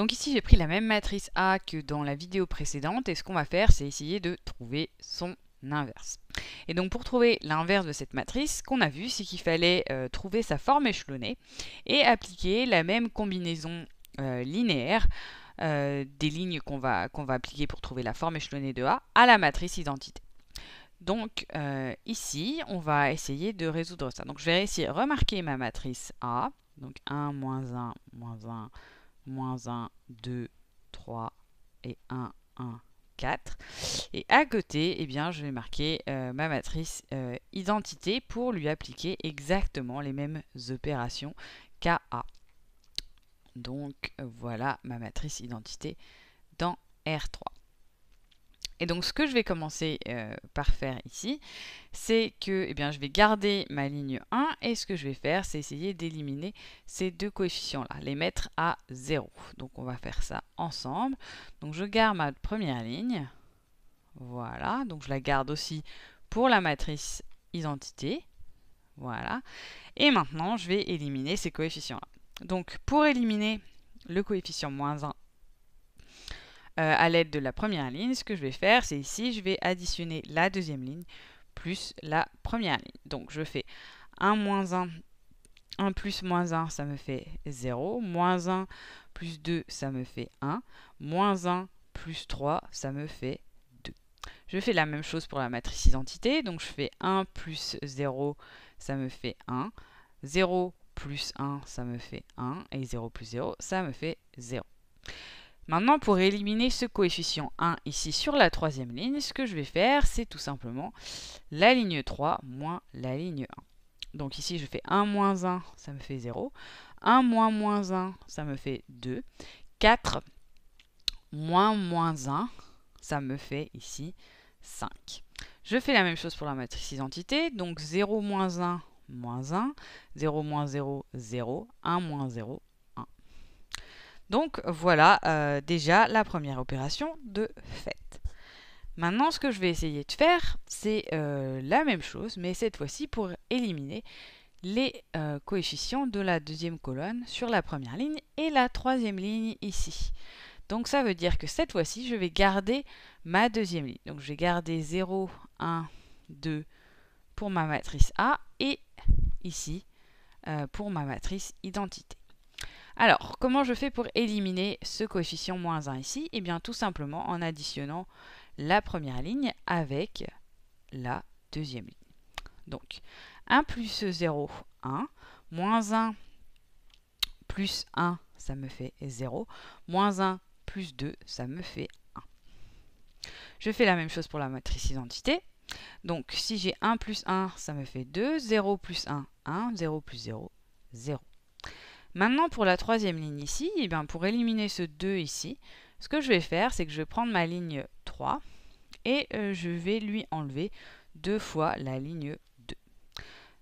Donc ici, j'ai pris la même matrice A que dans la vidéo précédente, et ce qu'on va faire, c'est essayer de trouver son inverse. Et donc pour trouver l'inverse de cette matrice, ce qu'on a vu, c'est qu'il fallait euh, trouver sa forme échelonnée et appliquer la même combinaison euh, linéaire euh, des lignes qu'on va, va appliquer pour trouver la forme échelonnée de A à la matrice identité. Donc ici, on va essayer de résoudre ça. Donc je vais essayer de remarquer ma matrice A, donc 1, moins 1, moins 1, moins 1, 2, 3 et 1, 1, 4. Et à côté, eh bien, je vais marquer euh, ma matrice euh, identité pour lui appliquer exactement les mêmes opérations qu'à A. Donc voilà ma matrice identité dans R3. Et donc ce que je vais commencer euh, par faire ici, c'est que eh bien, je vais garder ma ligne 1 et ce que je vais faire, c'est essayer d'éliminer ces deux coefficients-là, les mettre à 0. Donc on va faire ça ensemble. Donc je garde ma première ligne, voilà, donc je la garde aussi pour la matrice identité, voilà. Et maintenant, je vais éliminer ces coefficients-là. Donc pour éliminer le coefficient moins 1 euh, à l'aide de la première ligne, ce que je vais faire, c'est ici, je vais additionner la deuxième ligne plus la première ligne. Donc je fais 1 moins 1, 1 plus moins 1, ça me fait 0, moins 1 plus 2, ça me fait 1, moins 1 plus 3, ça me fait 2. Je fais la même chose pour la matrice identité, donc je fais 1 plus 0, ça me fait 1, 0 plus 1, ça me fait 1, et 0 plus 0, ça me fait 0. Maintenant, pour éliminer ce coefficient 1 ici sur la troisième ligne, ce que je vais faire, c'est tout simplement la ligne 3 moins la ligne 1. Donc ici, je fais 1 moins 1, ça me fait 0. 1 moins moins 1, ça me fait 2. 4 moins moins 1, ça me fait ici 5. Je fais la même chose pour la matrice identité. Donc 0 moins 1, moins 1. 0 moins 0, 0. 1 moins 0, donc voilà euh, déjà la première opération de fait. Maintenant, ce que je vais essayer de faire, c'est euh, la même chose, mais cette fois-ci pour éliminer les euh, coefficients de la deuxième colonne sur la première ligne et la troisième ligne ici. Donc ça veut dire que cette fois-ci, je vais garder ma deuxième ligne. Donc je vais garder 0, 1, 2 pour ma matrice A et ici pour ma matrice identité. Alors, comment je fais pour éliminer ce coefficient moins 1 ici Eh bien, tout simplement en additionnant la première ligne avec la deuxième ligne. Donc, 1 plus 0, 1. Moins 1 plus 1, ça me fait 0. Moins 1 plus 2, ça me fait 1. Je fais la même chose pour la matrice identité. Donc, si j'ai 1 plus 1, ça me fait 2. 0 plus 1, 1. 0 plus 0, 0. Maintenant, pour la troisième ligne ici, eh pour éliminer ce 2 ici, ce que je vais faire, c'est que je vais prendre ma ligne 3 et euh, je vais lui enlever deux fois la ligne 2.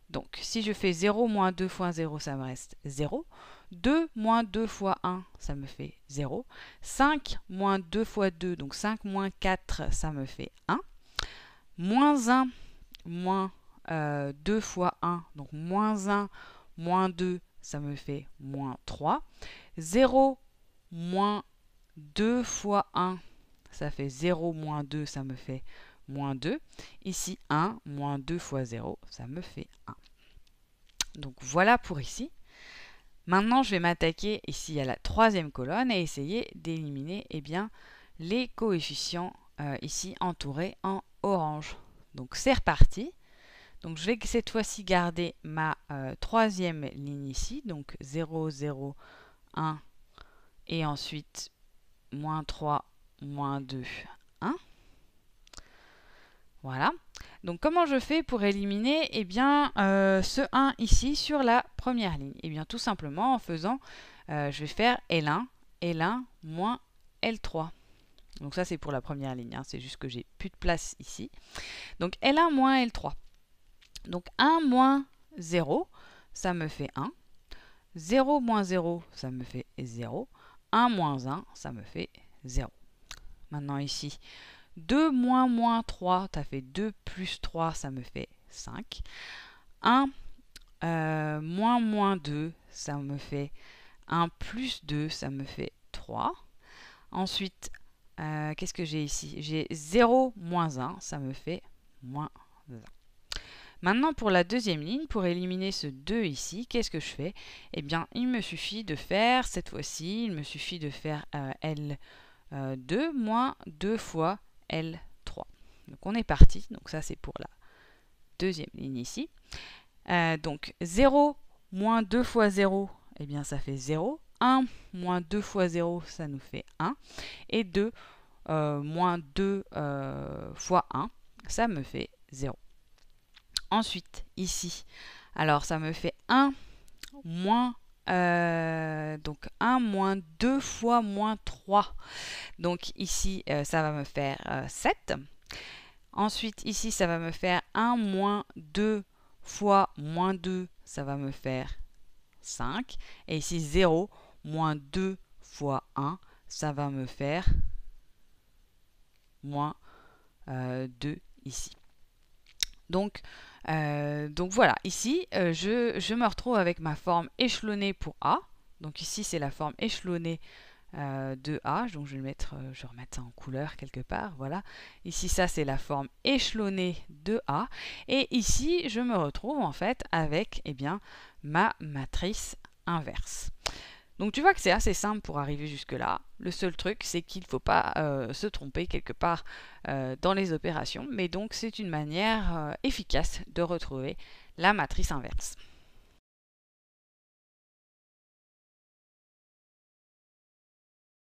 Donc, si je fais 0 moins 2 fois 0, ça me reste 0. 2 moins 2 fois 1, ça me fait 0. 5 moins 2 fois 2, donc 5 moins 4, ça me fait 1. Moins 1 moins 2 euh, fois 1, donc moins 1 moins 2, ça me fait moins 3. 0 moins 2 fois 1, ça fait 0 moins 2, ça me fait moins 2. Ici, 1 moins 2 fois 0, ça me fait 1. Donc voilà pour ici. Maintenant, je vais m'attaquer ici à la troisième colonne et essayer d'éliminer eh les coefficients euh, ici entourés en orange. Donc c'est reparti. Donc je vais cette fois-ci garder ma euh, troisième ligne ici, donc 0, 0, 1, et ensuite moins 3, moins 2, 1. Voilà. Donc comment je fais pour éliminer eh bien, euh, ce 1 ici sur la première ligne Eh bien tout simplement en faisant, euh, je vais faire L1, L1 moins L3. Donc ça c'est pour la première ligne, hein. c'est juste que j'ai plus de place ici. Donc L1 moins L3. Donc 1 moins 0, ça me fait 1. 0 moins 0, ça me fait 0. 1 moins 1, ça me fait 0. Maintenant ici, 2 moins moins 3, ça fait 2 plus 3, ça me fait 5. 1 euh, moins moins 2, ça me fait 1 plus 2, ça me fait 3. Ensuite, euh, qu'est-ce que j'ai ici J'ai 0 moins 1, ça me fait moins 1. Maintenant pour la deuxième ligne, pour éliminer ce 2 ici, qu'est-ce que je fais Eh bien il me suffit de faire, cette fois-ci, il me suffit de faire euh, L2 euh, moins 2 fois L3. Donc on est parti, donc ça c'est pour la deuxième ligne ici. Euh, donc 0 moins 2 fois 0, eh bien ça fait 0. 1 moins 2 fois 0, ça nous fait 1. Et 2 moins 2 fois 1, ça me fait 0. Ensuite, ici, alors ça me fait 1 moins euh, donc 1 moins 2 fois moins 3. Donc ici, euh, ça va me faire 7. Euh, ensuite, ici, ça va me faire 1 moins 2 fois moins 2, ça va me faire 5. Et ici, 0 moins 2 fois 1, ça va me faire moins 2 ici. Donc, euh, donc voilà, ici, euh, je, me retrouve avec ma forme échelonnée pour A. Donc ici, c'est la forme échelonnée euh, de A. Donc je vais, mettre, je remettre ça en couleur quelque part. Voilà. Ici, ça, c'est la forme échelonnée de A. Et ici, je me retrouve en fait avec eh bien, ma matrice inverse. Donc tu vois que c'est assez simple pour arriver jusque-là. Le seul truc, c'est qu'il ne faut pas euh, se tromper quelque part euh, dans les opérations, mais donc c'est une manière euh, efficace de retrouver la matrice inverse.